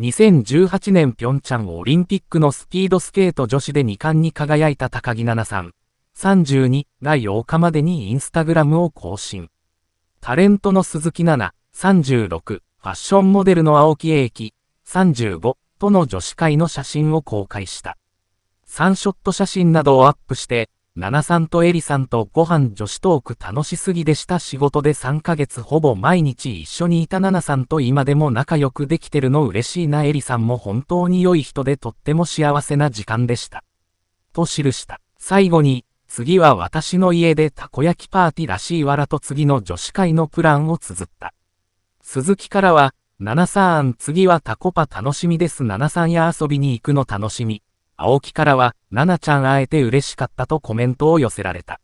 2018年平昌オリンピックのスピードスケート女子で2冠に輝いた高木奈々さん。32が8日までにインスタグラムを更新。タレントの鈴木奈々36ファッションモデルの青木英樹35との女子会の写真を公開した。3ショット写真などをアップして、ナさんとエリさんとご飯女子トーク楽しすぎでした仕事で3ヶ月ほぼ毎日一緒にいたナさんと今でも仲良くできてるの嬉しいなエリさんも本当に良い人でとっても幸せな時間でした。と記した。最後に、次は私の家でたこ焼きパーティーらしいわらと次の女子会のプランを綴った。鈴木からは、七さん次はタコパ楽しみですナさんや遊びに行くの楽しみ。青木からは、ななちゃん会えて嬉しかったとコメントを寄せられた。